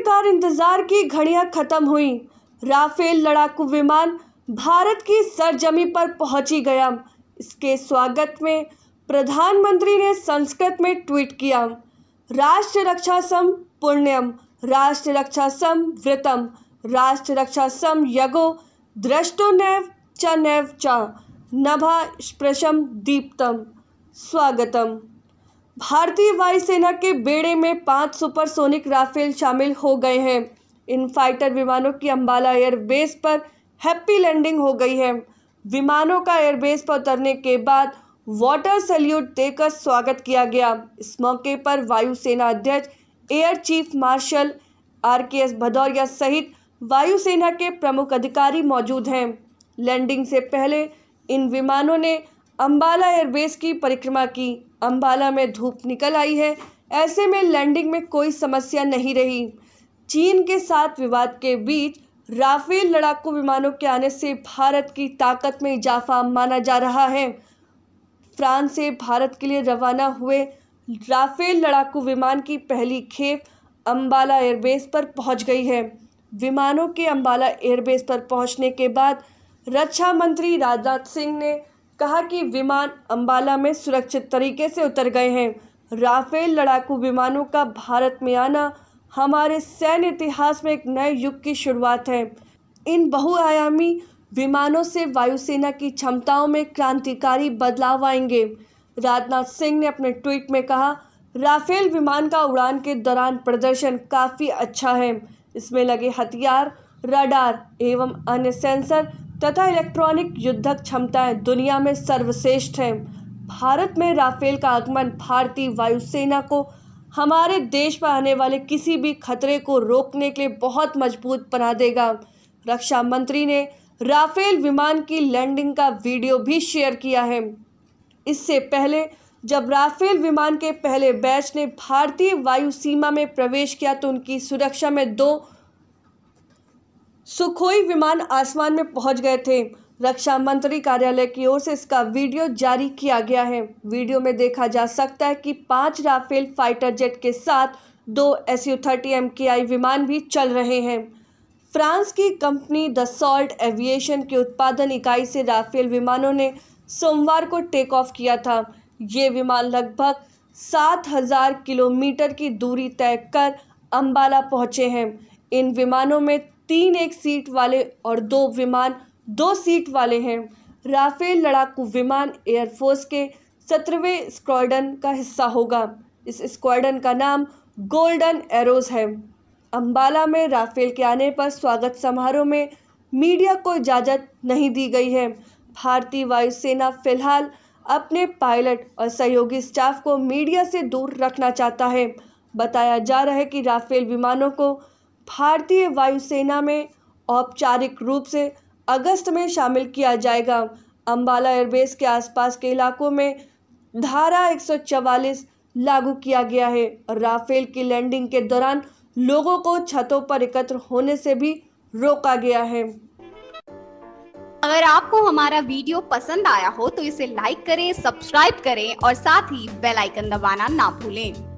आखिरकार इंतज़ार की घड़ियां ख़त्म हुई राफेल लड़ाकू विमान भारत की सरजमी पर पहुंची गया इसके स्वागत में प्रधानमंत्री ने संस्कृत में ट्वीट किया राष्ट्र रक्षा सम पुण्यम राष्ट्र रक्षा सम व्रतम राष्ट्र रक्षा सम यगो दृष्टो नैव च नैव च नभा स्पृशम दीप्तम स्वागतम भारतीय वायुसेना के बेड़े में पांच सुपरसोनिक राफेल शामिल हो गए हैं इन फाइटर विमानों की अंबाला एयरबेस पर हैप्पी लैंडिंग हो गई है विमानों का एयरबेस पर उतरने के बाद वाटर सल्यूट देकर स्वागत किया गया इस मौके पर वायुसेना अध्यक्ष air chief marshal R K S Bhadauria सहित वायुसेना के प्रमुख अधिकारी मौजूद हैं लैंडिंग से पहले इन विमानों ने अम्बाला एयरबेस की परिक्रमा की अम्बाला में धूप निकल आई है ऐसे में लैंडिंग में कोई समस्या नहीं रही चीन के साथ विवाद के बीच राफेल लड़ाकू विमानों के आने से भारत की ताकत में इजाफा माना जा रहा है फ्रांस से भारत के लिए रवाना हुए राफेल लड़ाकू विमान की पहली खेप अम्बाला एयरबेस पर पहुंच गई है विमानों के अम्बाला एयरबेस पर पहुंचने के बाद रक्षा मंत्री राजनाथ सिंह ने कहा कि विमान अंबाला में सुरक्षित तरीके से उतर गए हैं राफेल लड़ाकू विमानों का भारत में आना हमारे सैन्य इतिहास में एक नए युग की शुरुआत है इन बहुआयामी विमानों से वायुसेना की क्षमताओं में क्रांतिकारी बदलाव आएंगे राजनाथ सिंह ने अपने ट्वीट में कहा राफेल विमान का उड़ान के दौरान प्रदर्शन काफ़ी अच्छा है इसमें लगे हथियार रडार एवं अन्य सेंसर तथा इलेक्ट्रॉनिक युद्धक क्षमताएं दुनिया में सर्वश्रेष्ठ हैं भारत में राफेल का आगमन भारतीय वायुसेना को हमारे देश पर आने वाले किसी भी खतरे को रोकने के लिए बहुत मजबूत बना देगा रक्षा मंत्री ने राफेल विमान की लैंडिंग का वीडियो भी शेयर किया है इससे पहले जब राफेल विमान के पहले बैच ने भारतीय वायु सीमा में प्रवेश किया तो उनकी सुरक्षा में दो सुखोई विमान आसमान में पहुंच गए थे रक्षा मंत्री कार्यालय की ओर से इसका वीडियो जारी किया गया है वीडियो में देखा जा सकता है कि पांच राफेल फाइटर जेट के साथ दो एस यू थर्टी एम के आई विमान भी चल रहे हैं फ्रांस की कंपनी द सॉल्ट एविएशन की उत्पादन इकाई से राफेल विमानों ने सोमवार को टेक ऑफ किया था ये विमान लगभग सात हजार किलोमीटर की दूरी तय कर अम्बाला पहुंचे हैं इन विमानों में तीन एक सीट वाले और दो विमान दो सीट वाले हैं राफेल लड़ाकू विमान एयरफोर्स के सत्रहवें स्क्वाडन का हिस्सा होगा इस स्क्वाडन का नाम गोल्डन एरोज है अंबाला में राफेल के आने पर स्वागत समारोह में मीडिया को इजाज़त नहीं दी गई है भारतीय वायुसेना फिलहाल अपने पायलट और सहयोगी स्टाफ को मीडिया से दूर रखना चाहता है बताया जा रहा है कि राफेल विमानों को भारतीय वायुसेना में औपचारिक रूप से अगस्त में शामिल किया जाएगा अंबाला एयरबेस के आसपास के इलाकों में धारा 144 लागू किया गया है और राफेल की लैंडिंग के दौरान लोगों को छतों पर एकत्र होने से भी रोका गया है अगर आपको हमारा वीडियो पसंद आया हो तो इसे लाइक करें सब्सक्राइब करें और साथ ही बेल आइकन दबाना ना भूलें